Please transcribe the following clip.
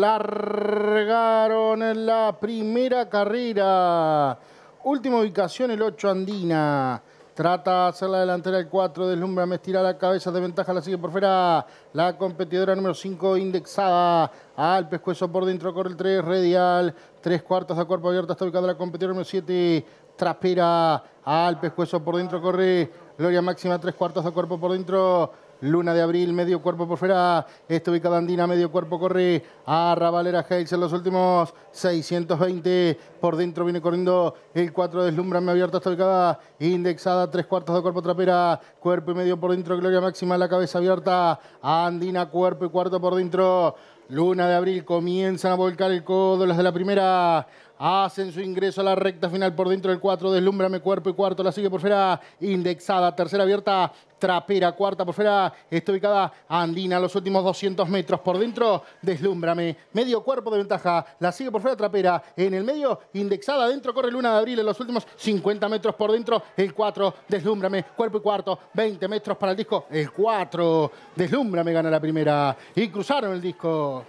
Largaron en la primera carrera. Última ubicación, el 8 Andina. Trata de hacer la delantera el 4, deslumbra, me estira la cabeza, de ventaja la sigue por fuera. La competidora número 5 indexada al pescuezo por dentro, corre el 3, radial. Tres cuartos de cuerpo abierto, está ubicada la competidora número 7, Traspera. al pescuezo por dentro, corre Gloria Máxima, tres cuartos de cuerpo por dentro. Luna de Abril, medio cuerpo por fuera. Está ubicada Andina, medio cuerpo corre a Ravalera en los últimos 620. Por dentro viene corriendo el 4 deslumbrame abierto. Está ubicada indexada, tres cuartos de cuerpo trapera. Cuerpo y medio por dentro, Gloria Máxima, la cabeza abierta. Andina, cuerpo y cuarto por dentro. Luna de Abril comienzan a volcar el codo las de la primera. Hacen su ingreso a la recta final por dentro del 4. Deslúmbrame, cuerpo y cuarto. La sigue por fuera. Indexada. Tercera abierta. Trapera, cuarta por fuera, está ubicada Andina, los últimos 200 metros por dentro, deslúmbrame, medio cuerpo de ventaja, la sigue por fuera Trapera, en el medio, indexada, dentro corre Luna de Abril en los últimos 50 metros por dentro, el 4, deslúmbrame, cuerpo y cuarto, 20 metros para el disco, el 4, deslúmbrame gana la primera y cruzaron el disco.